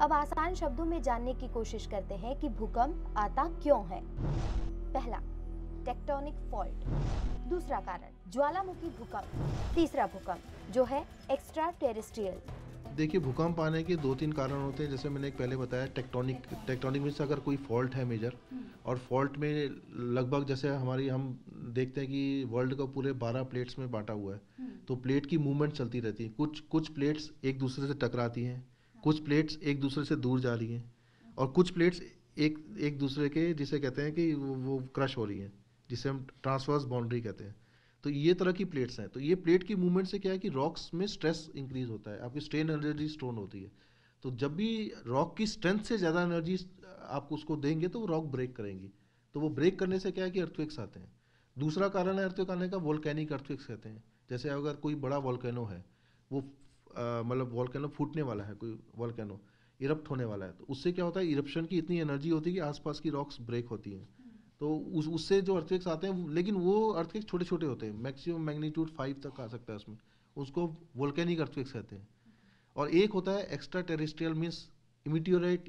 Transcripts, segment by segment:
अब आसान शब्दों में जानने की कोशिश करते हैं कि भूकंप आता क्यों है पहला टेक्टोनिक फॉल्ट दूसरा कारण ज्वालामुखी भूकंप तीसरा भूकंप जो है एक्स्ट्रा टेरिस्ट्रियल देखिए भूकंप आने के दो तीन कारण होते हैं जैसे मैंने एक पहले बताया टेक्टोनिक टेक्टोनिक में से अगर कोई फॉल्ट है मेजर और फॉल्ट में लगभग जैसे हमारी हम देखते हैं कि वर्ल्ड का पूरे बारह प्लेट्स में बांटा हुआ है तो प्लेट की मूवमेंट चलती रहती है कुछ कुछ प्लेट्स एक दूसरे से टकराती हैं कुछ प्लेट्स एक दूसरे से दूर जा रही हैं और कुछ प्लेट्स एक एक दूसरे के जिसे कहते हैं कि वो, वो क्रश हो रही हैं जिसे हम ट्रांसवर्स बाउंड्री कहते हैं तो ये तरह की प्लेट्स हैं तो ये प्लेट की मूवमेंट से क्या है कि रॉक्स में स्ट्रेस इंक्रीज होता है आपकी स्ट्रेन एनर्जी स्टोन होती है तो जब भी रॉक की स्ट्रेंथ से ज़्यादा एनर्जी आप उसको देंगे तो वो रॉक ब्रेक करेंगी तो वो ब्रेक करने से क्या है कि अर्थविक्स आते हैं दूसरा कारण है अर्थविक आने का वॉलकैनिक अर्थविक्स कहते हैं जैसे अगर कोई बड़ा वॉलकैनो है वो मतलब वॉलकैनो फूटने वाला है कोई वॉलकैनो इरप्ट होने वाला है तो उससे क्या होता है इरप्शन की इतनी एनर्जी होती है कि आसपास की रॉक्स ब्रेक होती हैं तो उस उससे जो अर्थवेक्स आते हैं लेकिन वो अर्थवेक्स छोटे छोटे होते हैं मैक्सिमम मैग्नीट्यूड फाइव तक आ सकता है उसमें उसको वोल्केनिक अर्थवेक्स कहते हैं और एक होता है एक्स्ट्रा टेरिस्ट्रियल मीन्स मीटियोराइट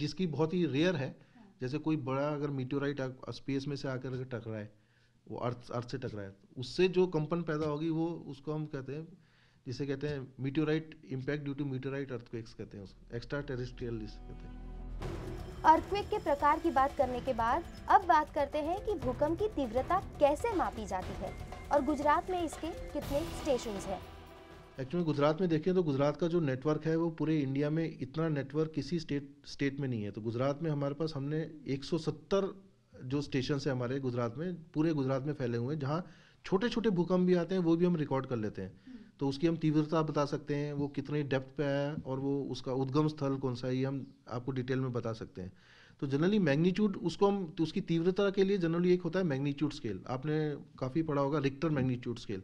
जिसकी बहुत ही रेयर है जैसे कोई बड़ा अगर मीटियोराइट स्पेस में से आकर अगर टकराए वो अर्थ अर्थ से टकराए तो उससे जो कंपन पैदा होगी वो उसको हम कहते हैं जिसे कहते हैं meteorite impact due to meteorite earthquakes कहते हैं उसको एक्स्ट्रा टेरिस्ट्रियल जिसे कहते हैं अर्थक्वेक के प्रकार की बात करने के बाद अब बात करते हैं कि भूकंप की तीव्रता कैसे मापी जाती है और गुजरात में इसके कितने स्टेशन हैं एक्चुअली गुजरात में देखें तो गुजरात का जो नेटवर्क है वो पूरे इंडिया में इतना नेटवर्क किसी स्टेट स्टेट में नहीं है तो गुजरात में हमारे पास हमने 170 जो स्टेशन है हमारे गुजरात में पूरे गुजरात में फैले हुए हैं जहाँ छोटे छोटे भूकंप भी आते हैं वो भी हम रिकॉर्ड कर लेते हैं हम्म। तो उसकी हम तीव्रता बता सकते हैं वो कितने डेप्थ पे है और वो उसका उद्गम स्थल कौन सा है ये हम आपको डिटेल में बता सकते हैं तो जनरली मैग्नीट्यूड उसको हम तो उसकी तीव्रता के लिए जनरली एक होता है मैग्नीट्यूड स्केल आपने काफ़ी पढ़ा होगा रिक्टर मैग्नीट्यूड स्केल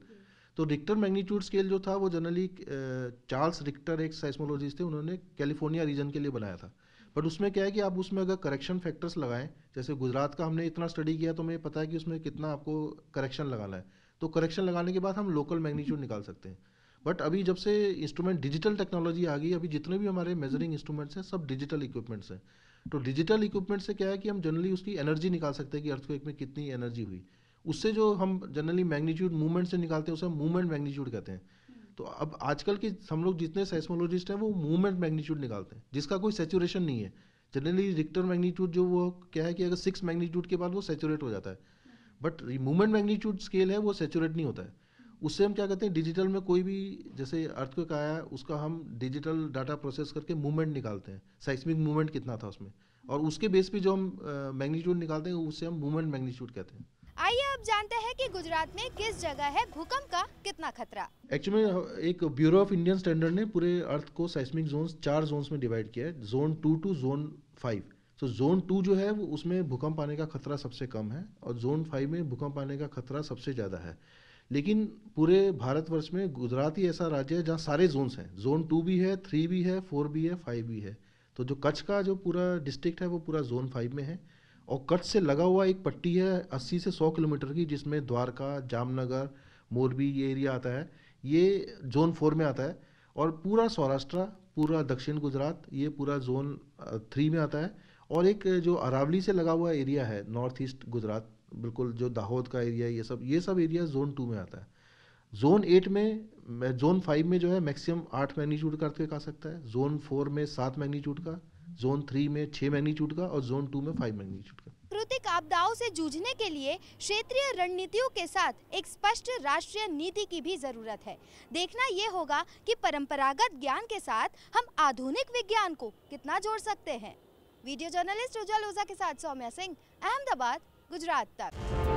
तो रिक्टर मैग्नीट्यूड स्केल जो था वो जनरली चार्ल्स रिक्टर एक साइस्मोलॉजिस्ट थे उन्होंने कैलिफोर्निया रीजन के लिए बनाया था बट उसमें क्या है कि आप उसमें अगर करेक्शन फैक्टर्स लगाएं जैसे गुजरात का हमने इतना स्टडी किया तो हमें पता है कि उसमें कितना आपको करेक्शन लगाना है तो करेक्शन लगाने के बाद हम लोकल मैग्नीट्यूड निकाल सकते हैं बट अभी जब से इंस्ट्रूमेंट डिजिटल टेक्नोलॉजी आ गई अभी जितने भी हमारे मेजरिंग इंस्ट्रूमेंट्स हैं सब डिजिटल इक्विपमेंट्स हैं तो डिजिटल इक्विपमेंट से क्या है कि हम जनरली उसकी एनर्जी निकाल सकते हैं कि अर्थक्वेक में कितनी एनर्जी हुई उससे जो हम जनरली मैग्नीट्यूड मूवमेंट से निकालते हैं उसे मूवमेंट मैग्नीट्यूड कहते हैं तो अब आजकल के हम लोग जितने सेस्मोलॉजिस्ट हैं वो मूवमेंट मैग्नीट्यूड निकालते हैं जिसका कोई सेचुरेशन नहीं है जनरली रिक्टर मैग्नीट्यूड जो वो क्या है कि अगर सिक्स मैग्नीट्यूड के बाद वो सेचुरेट हो जाता है बट मूवमेंट मैग्नीट्यूड स्केल है वो सेचुरेट नहीं होता है उससे हम क्या कहते हैं डिजिटल में कोई भी जैसे अर्थ कहा आया उसका हम डिजिटल डाटा प्रोसेस करके मूवमेंट निकालते हैं साइस्मिक मूवमेंट कितना था उसमें और उसके बेस पे जो हम मैग्नीट्यूड निकालते हैं उससे हम मूवमेंट मैग्नीट्यूड कहते हैं आइए अब जानते हैं कि गुजरात में किस जगह है भूकंप का कितना खतरा एक्चुअली एक ब्यूरो ऑफ इंडियन स्टैंडर्ड ने पूरे अर्थ को सेस्मिक जोन चार जोन में डिवाइड किया है zone two two zone five तो जोन टू जो है वो उसमें भूकंप आने का खतरा सबसे कम है और जोन फाइव में भूकंप आने का खतरा सबसे ज़्यादा है लेकिन पूरे भारतवर्ष में गुजरात ही ऐसा राज्य है जहाँ सारे जोन्स हैं जोन टू भी है थ्री भी है फोर भी है फाइव भी है तो जो कच्छ का जो पूरा डिस्ट्रिक्ट है वो पूरा जोन फाइव में है और कच्छ से लगा हुआ एक पट्टी है 80 से 100 किलोमीटर की जिसमें द्वारका जामनगर मोरबी ये एरिया आता है ये जोन फोर में आता है और पूरा सौराष्ट्र पूरा दक्षिण गुजरात ये पूरा जोन थ्री में आता है और एक जो अरावली से लगा हुआ एरिया है नॉर्थ ईस्ट गुजरात बिल्कुल जो दाहोद का एरिया ये सब ये सब एरिया जोन टू में आता है जोन एट में जोन फाइव में जो है मैक्सिमम आठ मैग्नीट्यूड का अर्थक्वेक आ सकता है जोन फोर में सात मैग्नीट्यूड का जोन थ्री में छह मैग्नीट्यूड का और जोन टू में फाइव मैग्नीट्यूड का प्राकृतिक आपदाओं से जूझने के लिए क्षेत्रीय रणनीतियों के साथ एक स्पष्ट राष्ट्रीय नीति की भी जरूरत है देखना ये होगा कि परंपरागत ज्ञान के साथ हम आधुनिक विज्ञान को कितना जोड़ सकते हैं वीडियो जर्नलिस्ट उज्जवल ओझा के साथ सौम्या सिंह अहमदाबाद गुजरात तक